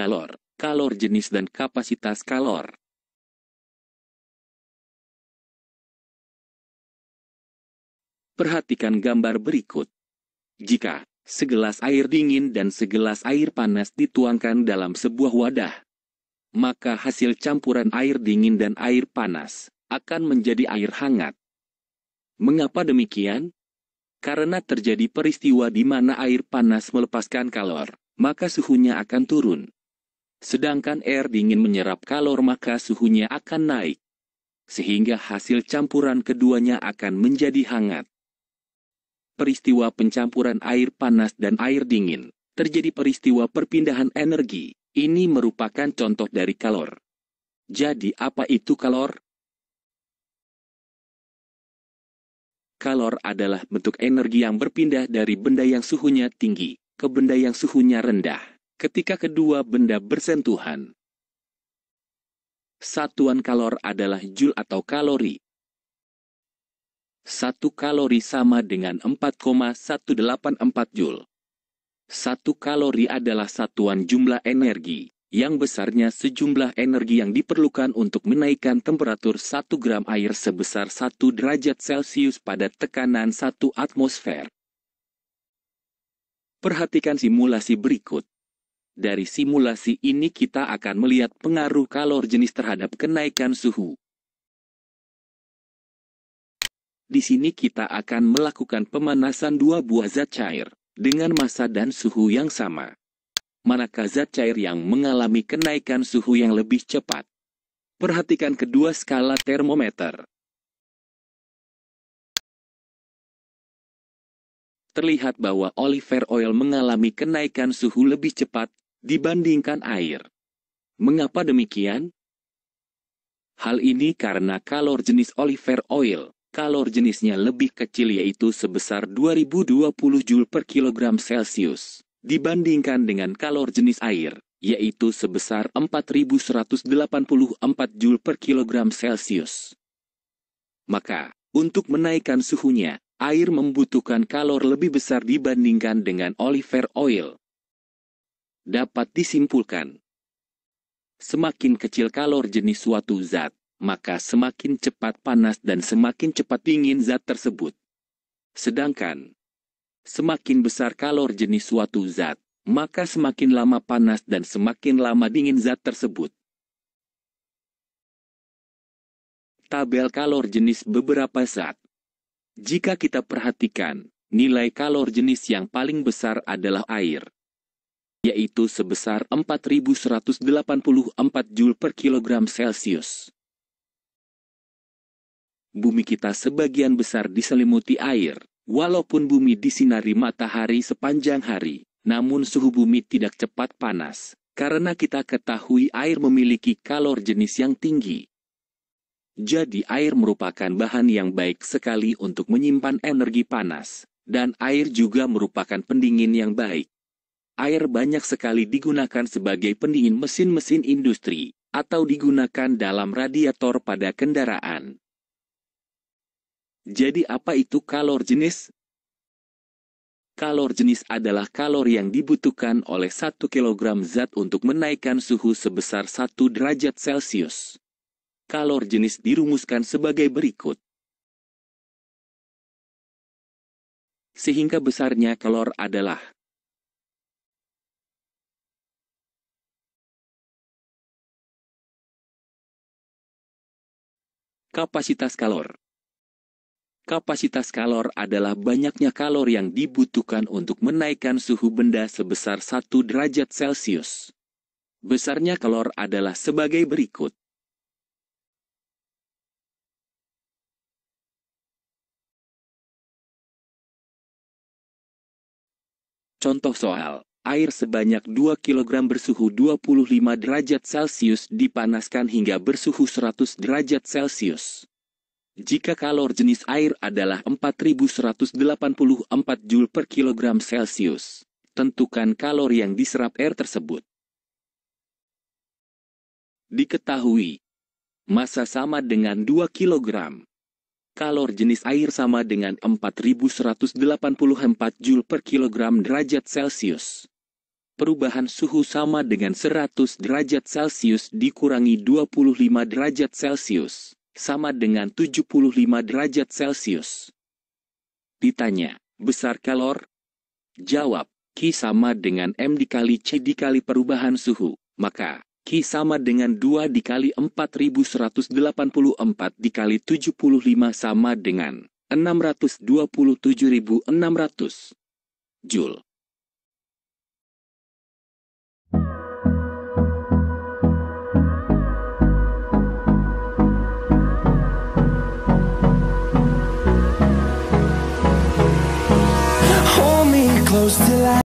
kalor, kalor jenis dan kapasitas kalor. Perhatikan gambar berikut. Jika segelas air dingin dan segelas air panas dituangkan dalam sebuah wadah, maka hasil campuran air dingin dan air panas akan menjadi air hangat. Mengapa demikian? Karena terjadi peristiwa di mana air panas melepaskan kalor, maka suhunya akan turun. Sedangkan air dingin menyerap kalor maka suhunya akan naik. Sehingga hasil campuran keduanya akan menjadi hangat. Peristiwa pencampuran air panas dan air dingin. Terjadi peristiwa perpindahan energi. Ini merupakan contoh dari kalor. Jadi apa itu kalor? Kalor adalah bentuk energi yang berpindah dari benda yang suhunya tinggi ke benda yang suhunya rendah ketika kedua benda bersentuhan. Satuan kalor adalah jul atau kalori. Satu kalori sama dengan 4,184 jul. Satu kalori adalah satuan jumlah energi, yang besarnya sejumlah energi yang diperlukan untuk menaikkan temperatur 1 gram air sebesar 1 derajat Celcius pada tekanan 1 atmosfer. Perhatikan simulasi berikut. Dari simulasi ini kita akan melihat pengaruh kalor jenis terhadap kenaikan suhu. Di sini kita akan melakukan pemanasan dua buah zat cair, dengan massa dan suhu yang sama. Manakah zat cair yang mengalami kenaikan suhu yang lebih cepat? Perhatikan kedua skala termometer. terlihat bahwa oliver oil mengalami kenaikan suhu lebih cepat dibandingkan air. Mengapa demikian? Hal ini karena kalor jenis oliver oil, kalor jenisnya lebih kecil yaitu sebesar 2020 Joule per kilogram Celsius dibandingkan dengan kalor jenis air, yaitu sebesar 4184 Joule per kilogram Celsius. Maka, untuk menaikkan suhunya, air membutuhkan kalor lebih besar dibandingkan dengan oliver oil, dapat disimpulkan. Semakin kecil kalor jenis suatu zat, maka semakin cepat panas dan semakin cepat dingin zat tersebut. Sedangkan, semakin besar kalor jenis suatu zat, maka semakin lama panas dan semakin lama dingin zat tersebut. Tabel kalor jenis beberapa zat. Jika kita perhatikan, nilai kalor jenis yang paling besar adalah air yaitu sebesar 4184 Joule per kilogram Celsius. Bumi kita sebagian besar diselimuti air, walaupun bumi disinari matahari sepanjang hari, namun suhu bumi tidak cepat panas, karena kita ketahui air memiliki kalor jenis yang tinggi. Jadi air merupakan bahan yang baik sekali untuk menyimpan energi panas, dan air juga merupakan pendingin yang baik air banyak sekali digunakan sebagai pendingin mesin-mesin industri, atau digunakan dalam radiator pada kendaraan. Jadi apa itu kalor jenis? Kalor jenis adalah kalor yang dibutuhkan oleh 1 kg zat untuk menaikkan suhu sebesar 1 derajat Celcius. Kalor jenis dirumuskan sebagai berikut. Sehingga besarnya kalor adalah Kapasitas kalor Kapasitas kalor adalah banyaknya kalor yang dibutuhkan untuk menaikkan suhu benda sebesar 1 derajat Celcius. Besarnya kalor adalah sebagai berikut. Contoh soal air sebanyak 2 kg bersuhu 25 derajat Celcius dipanaskan hingga bersuhu 100 derajat Celcius. Jika kalor jenis air adalah 4184 Joule per kilogram Celcius, tentukan kalor yang diserap air tersebut. Diketahui, massa sama dengan 2 kilogram kalor jenis air sama dengan 4184 Joule per kilogram derajat Celcius. Perubahan suhu sama dengan 100 derajat Celcius dikurangi 25 derajat Celcius, sama dengan 75 derajat Celcius. Ditanya, besar kalor? Jawab, Ki sama dengan M dikali C dikali perubahan suhu, maka Ki sama dengan 2 dikali 4184 dikali 75 sama dengan 627.600 Joule. close till I